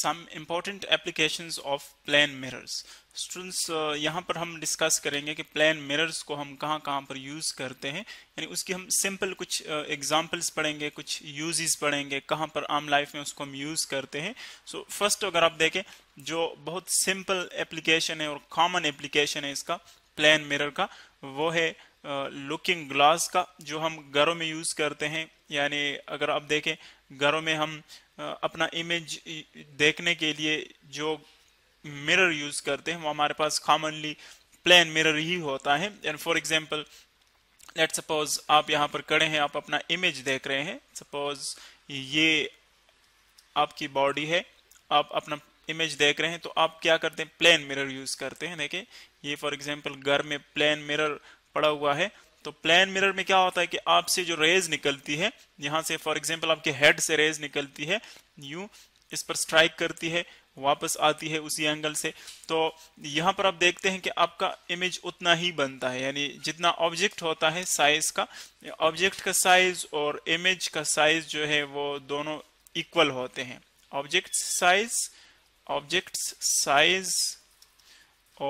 some important applications of plane mirrors students uh, yahan par hum discuss karenge ki plane mirrors ko hum kahan kahan par use karte hain yani uski hum simple kuch uh, examples padhenge kuch uses padhenge kahan par आम life mein usko hum use karte hain so first agar aap dekhe jo bahut simple application hai aur common application hai iska plane mirror ka wo hai looking uh, glass का जो हम घरों में use करते हैं यानी अगर आप देखें घरों में हम uh, अपना इमेज देखने के लिए जो मिरर यूज करते हैं वो हमारे पास कॉमनली प्लेन मिरर ही होता है and for example let suppose आप यहाँ पर खड़े हैं आप अपना इमेज देख रहे हैं सपोज ये आपकी बॉडी है आप अपना इमेज देख रहे हैं तो आप क्या करते हैं प्लेन मिरर यूज करते हैं देखिए ये फॉर एग्जांपल घर में प्लेन मिरर पड़ा हुआ है तो प्लेन मिरर में क्या होता है कि आपसे जो रेज निकलती है यहां से फॉर एग्जाम्पल आपके हेड से रेज निकलती है यू इस पर स्ट्राइक करती है वापस आती है उसी एंगल से तो यहां पर आप देखते हैं कि आपका इमेज उतना ही बनता है यानी जितना ऑब्जेक्ट होता है साइज का ऑब्जेक्ट का साइज और इमेज का साइज जो है वो दोनों इक्वल होते हैं ऑब्जेक्ट साइज ऑब्जेक्ट साइज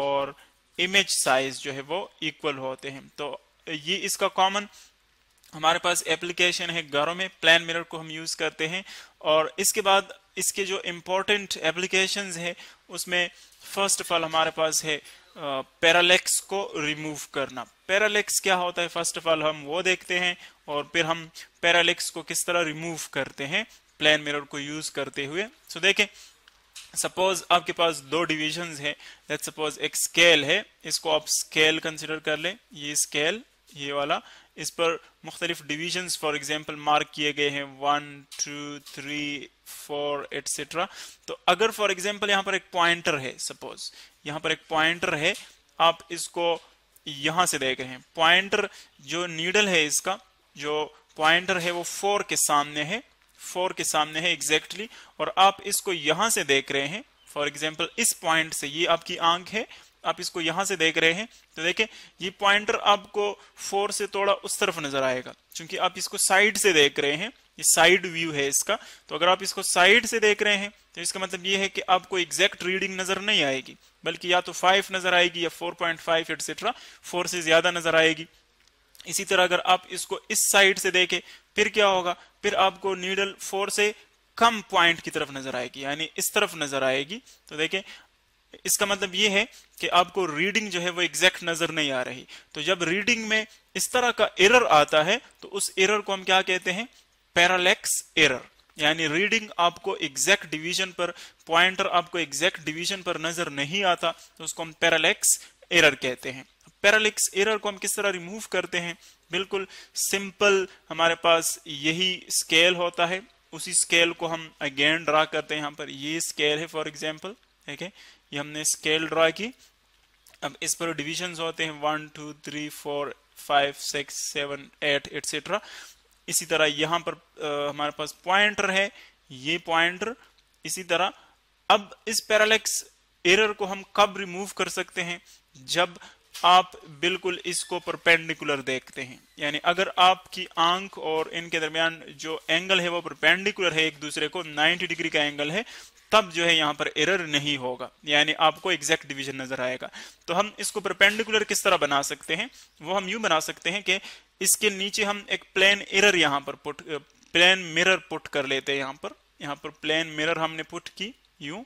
और इमेज साइज जो है वो इक्वल होते हैं तो ये इसका कॉमन हमारे पास एप्लीकेशन है घरों में प्लान मिरर को हम यूज करते हैं और इसके बाद इसके जो इम्पोर्टेंट एप्लीकेशन है उसमें फर्स्ट ऑफ ऑल हमारे पास है पैरालेक्स को रिमूव करना पैरालेक्स क्या होता है फर्स्ट ऑफ ऑल हम वो देखते हैं और फिर हम पैरालेक्स को किस तरह रिमूव करते हैं प्लान मिरर को यूज करते हुए सो so, देखें सपोज आपके पास दो डिविजन है लेट सपोज एक स्केल है इसको आप स्केल कंसिडर कर लें ये स्केल ये वाला इस पर मुख्तलिफ डिवीजन फॉर एग्जाम्पल मार्क किए गए हैं one two three four etcetera तो अगर फॉर एग्जाम्पल यहाँ पर एक पॉइंटर है सपोज यहाँ पर एक पॉइंटर है आप इसको यहां से देख रहे हैं पॉइंटर जो नीडल है इसका जो पॉइंटर है वो फोर के सामने है फोर के सामने है एग्जैक्टली exactly, और आप इसको यहां से देख रहे हैं फॉर एग्जाम्पल इस पॉइंट से ये आपकी आंख है आप इसको यहां से देख रहे हैं तो देखें ये पॉइंटर आपको फोर से थोड़ा उस तरफ नजर आएगा क्योंकि आप इसको साइड से देख रहे हैं ये साइड व्यू है इसका तो अगर आप इसको साइड से देख रहे हैं तो इसका मतलब ये है कि आपको एग्जैक्ट रीडिंग नजर नहीं आएगी बल्कि या तो फाइव नजर आएगी या four point five etcetera four से ज्यादा नजर आएगी इसी तरह अगर आप इसको इस साइड से देखें फिर क्या होगा फिर आपको नीडल फोर से कम पॉइंट की तरफ नजर आएगी यानी इस तरफ नजर आएगी तो देखें इसका मतलब ये है कि आपको रीडिंग जो है वो एग्जैक्ट नजर नहीं आ रही तो जब रीडिंग में इस तरह का एरर आता है तो उस एरर को हम क्या कहते हैं पैरालेक्स एरर यानी रीडिंग आपको एग्जैक्ट डिवीजन पर पॉइंटर आपको एग्जैक्ट डिवीजन पर नजर नहीं आता तो उसको हम पैरालेक्स एरर कहते हैं पैरालेक्स एरर को हम किस तरह रिमूव करते हैं बिल्कुल सिंपल हमारे पास यही स्केल होता है उसी स्केल को हम अगेन ड्रा करते हैं यहां पर ये स्केल है फॉर एग्जाम्पल ठीक है ये हमने स्केल ड्रॉ की अब इस पर डिविजन होते हैं one two three four five six seven eight etcetera इसी तरह यहां पर आ, हमारे पास पॉइंटर है ये पॉइंटर इसी तरह अब इस पैरालेक्स एरर को हम कब रिमूव कर सकते हैं जब आप बिल्कुल इसको परपेंडिकुलर देखते हैं यानी अगर आपकी आंख और इनके दरमियान जो एंगल है वो परपेंडिकुलर है एक दूसरे को 90 डिग्री का एंगल है तब जो है यहाँ पर एरर नहीं होगा यानी आपको एग्जैक्ट डिवीजन नजर आएगा तो हम इसको परपेंडिकुलर किस तरह बना सकते हैं वो हम यूं बना सकते हैं कि इसके नीचे हम एक प्लेन एरर यहाँ पर पुट प्लेन मिरर पुट कर लेते हैं यहाँ पर यहाँ पर प्लेन मिरर हमने पुट की यू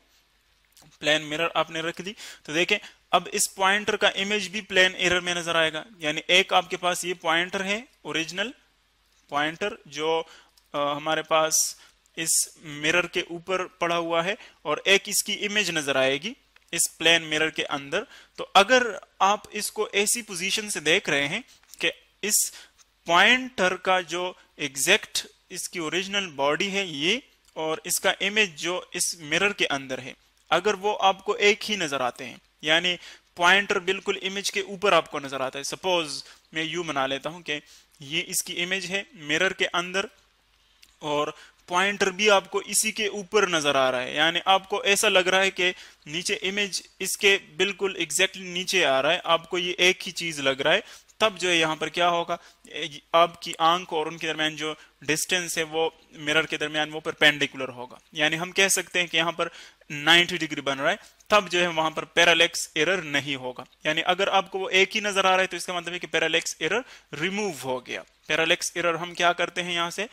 प्लेन मिरर आपने रख दी तो देखें अब इस पॉइंटर का इमेज भी प्लेन एरर में नजर आएगा यानी एक आपके पास ये पॉइंटर है ओरिजिनल पॉइंटर जो आ, हमारे पास इस मिरर के ऊपर पड़ा हुआ है और एक इसकी इमेज नजर आएगी इस प्लेन मिरर के अंदर तो अगर आप इसको ऐसी पोजीशन से देख रहे हैं कि इस पॉइंटर का जो एग्जैक्ट इसकी ओरिजिनल बॉडी है ये और इसका इमेज जो इस मिरर के अंदर है अगर वो आपको एक ही नजर आते हैं यानी पॉइंटर बिल्कुल इमेज के ऊपर आपको नजर आता है सपोज मैं यू बना लेता हूं कि ये इसकी इमेज है मिरर के अंदर और पॉइंटर भी आपको इसी के ऊपर नजर आ रहा है यानी आपको ऐसा लग रहा है कि नीचे इमेज इसके बिल्कुल एग्जैक्टली नीचे आ रहा है आपको ये एक ही चीज लग रहा है तब जो है यहाँ पर क्या होगा अब की आंख और उनके दरमियान जो डिस्टेंस है वो मिरर के दरमियान वो परपेंडिकुलर होगा यानी हम कह सकते हैं कि यहाँ पर 90 डिग्री बन रहा है तब जो है वहां पर पैरालेक्स एरर नहीं होगा यानी अगर आपको वो एक ही नजर आ रहा है तो इसका मतलब है कि पैरालेक्स एरर रिमूव हो गया पैरालेक्स एरर हम क्या करते हैं यहाँ से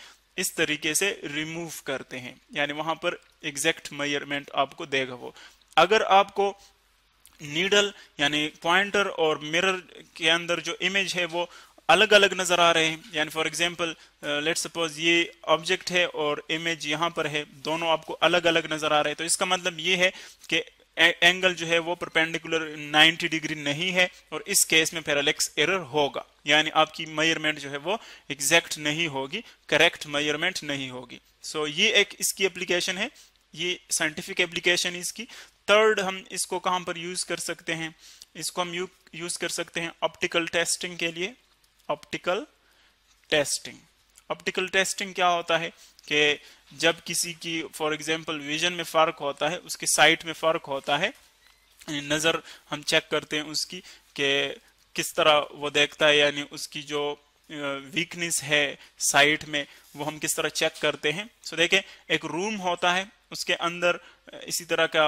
इस तरीके से रिमूव करते हैं यानी वहां पर एग्जैक्ट मेजरमेंट आपको देगा वो अगर आपको नीडल यानी पॉइंटर और मिरर के अंदर जो इमेज है वो अलग अलग नज़र आ रहे हैं यानी फॉर एग्जांपल लेट सपोज ये ऑब्जेक्ट है और इमेज यहाँ पर है दोनों आपको अलग अलग नज़र आ रहे हैं तो इसका मतलब ये है कि एंगल जो है वो परपेंडिकुलर 90 डिग्री नहीं है और इस केस में पैरालेक्स एरर होगा यानी आपकी मेयरमेंट जो है वो एग्जैक्ट नहीं होगी करेक्ट मेयरमेंट नहीं होगी सो so, ये एक इसकी एप्लीकेशन है ये साइंटिफिक एप्लीकेशन है इसकी थर्ड हम इसको कहाँ पर यूज कर सकते हैं इसको हम यू, यूज कर सकते हैं ऑप्टिकल टेस्टिंग के लिए ऑप्टिकल टेस्टिंग ऑप्टिकल टेस्टिंग क्या होता है कि जब किसी की फॉर एग्जाम्पल विजन में फर्क होता है उसकी साइट में फर्क होता है नज़र हम चेक करते हैं उसकी कि किस तरह वो देखता है यानी उसकी जो वीकनेस है साइट में वो हम किस तरह चेक करते हैं सो so, देखें एक रूम होता है उसके अंदर इसी तरह का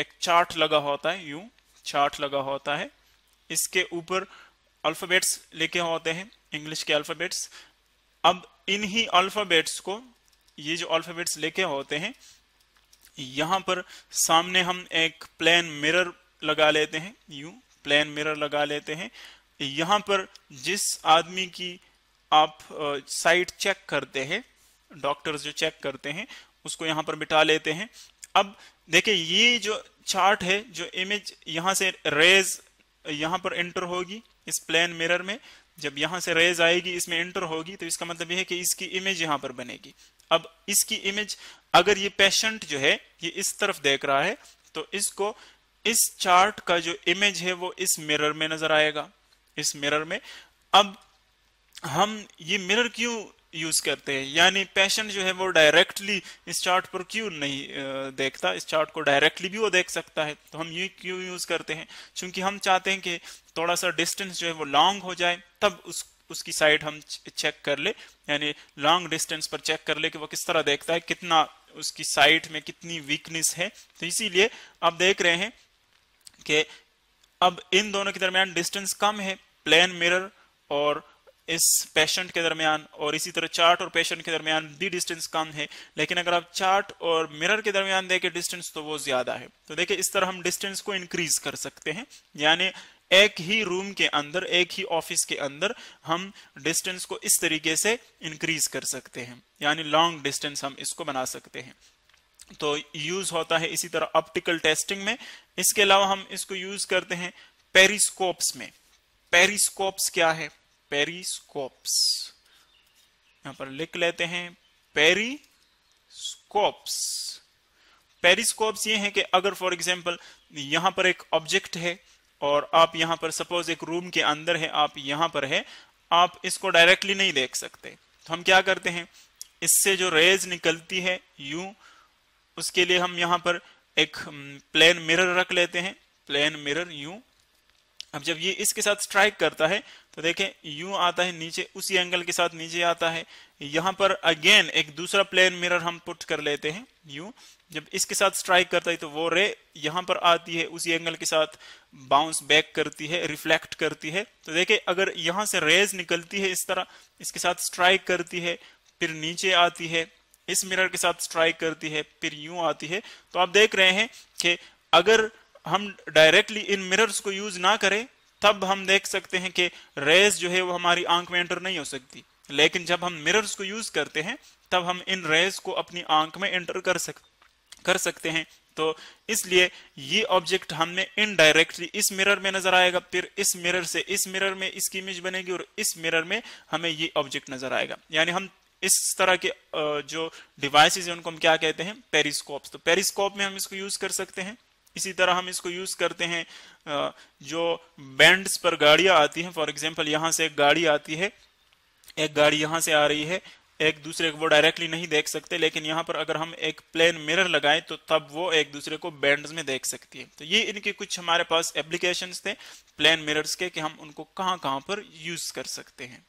एक चार्ट लगा होता है यू चार्ट लगा होता है इसके ऊपर अल्फ़ाबेट्स लेके होते हैं इंग्लिश के अल्फ़ाबेट्स अब इन ही अल्फ़ाबेट्स को ये जो अल्फ़ाबेट्स लेके होते हैं यहाँ पर सामने हम एक प्लेन मिरर लगा लेते हैं यू प्लेन मिरर लगा लेते हैं यहाँ पर जिस आदमी की आप साइट चेक करते हैं डॉक्टर्स जो चेक करते हैं उसको यहाँ पर बिठा लेते हैं अब देखिये ये जो चार्ट है जो इमेज यहां से रेज यहाँ पर एंटर होगी इस प्लेन मिरर में जब यहां से रेज आएगी इसमें एंटर होगी तो इसका मतलब यह है कि इसकी इमेज यहां पर बनेगी अब इसकी इमेज अगर ये पेशेंट जो है ये इस तरफ देख रहा है तो इसको इस चार्ट का जो इमेज है वो इस मिरर में नजर आएगा इस मिरर में अब हम ये मिरर क्यों यूज करते हैं यानी पेशेंट जो है वो डायरेक्टली इस चार्ट पर क्यों नहीं देखता इस चार्ट को डायरेक्टली भी वो देख सकता है तो हम ये क्यों यूज करते हैं क्योंकि हम चाहते हैं कि थोड़ा सा डिस्टेंस जो है वो लॉन्ग हो जाए तब उस उसकी साइड हम चेक कर ले यानी लॉन्ग डिस्टेंस पर चेक कर ले कि वो किस तरह देखता है कितना उसकी साइड में कितनी वीकनेस है तो इसीलिए आप देख रहे हैं कि अब इन दोनों के दरमियान डिस्टेंस कम है प्लेन मिरर और इस पेशेंट के दरमियान और इसी तरह चार्ट और पेशेंट के दरमियान भी डिस्टेंस कम है लेकिन अगर आप चार्ट और मिरर के दरमियान देखें डिस्टेंस तो वो ज्यादा है तो देखिए इस तरह हम डिस्टेंस को इंक्रीज कर सकते हैं यानी एक ही रूम के अंदर एक ही ऑफिस के अंदर हम डिस्टेंस को इस तरीके से इंक्रीज कर सकते हैं यानी लॉन्ग डिस्टेंस हम इसको बना सकते हैं तो यूज होता है इसी तरह ऑप्टिकल टेस्टिंग में इसके अलावा हम इसको यूज करते हैं पेरिस्कोप्स में पेरिस्कोप्स क्या है पेरिस्कोप्स यहां पर लिख लेते हैं पेरिस्कोप्स पेरिस्कोप्स ये हैं कि अगर फॉर एग्जांपल यहां पर एक ऑब्जेक्ट है और आप यहां पर सपोज एक रूम के अंदर है आप यहां पर है आप इसको डायरेक्टली नहीं देख सकते तो हम क्या करते हैं इससे जो रेज निकलती है यू उसके लिए हम यहां पर एक प्लेन मिरर रख लेते हैं प्लेन मिरर यू अब जब ये इसके साथ स्ट्राइक करता है तो देखें यू आता है नीचे उसी एंगल के साथ नीचे आता है यहां पर अगेन एक दूसरा प्लेन मिरर हम पुट कर लेते हैं यू जब इसके साथ स्ट्राइक करता है तो वो रे यहां पर आती है उसी एंगल के साथ बाउंस बैक करती है रिफ्लेक्ट करती है तो देखें अगर यहां से रेज निकलती है इस तरह इसके साथ स्ट्राइक करती है फिर नीचे आती है इस मिरर के साथ स्ट्राइक करती है फिर यूं आती है तो आप देख रहे हैं कि अगर हम डायरेक्टली इन मिरर्स को यूज ना करें तब हम देख सकते हैं कि रेज जो है वो हमारी आंख में एंटर नहीं हो सकती लेकिन जब हम मिरर्स को यूज करते हैं तब हम इन रेज को अपनी आंख में एंटर कर सक कर सकते हैं तो इसलिए ये ऑब्जेक्ट हमें इनडायरेक्टली इस मिरर में नजर आएगा फिर इस मिरर से इस मिरर में इसकी इमेज बनेगी और इस मिरर में हमें ये ऑब्जेक्ट नजर आएगा यानी हम इस तरह के जो डिवाइसेज हैं उनको हम क्या कहते हैं पेरिस्कोप्स तो पेरिस्कोप में हम इसको यूज कर सकते हैं इसी तरह हम इसको यूज करते हैं जो बैंड्स पर गाड़ियां आती हैं फॉर एग्जांपल यहां से एक गाड़ी आती है एक गाड़ी यहां से आ रही है एक दूसरे को वो डायरेक्टली नहीं देख सकते लेकिन यहाँ पर अगर हम एक प्लेन मिरर लगाएं तो तब वो एक दूसरे को बैंड में देख सकती है तो ये इनके कुछ हमारे पास एप्लीकेशंस थे प्लेन मिरर्स के कि हम उनको कहाँ कहाँ पर यूज कर सकते हैं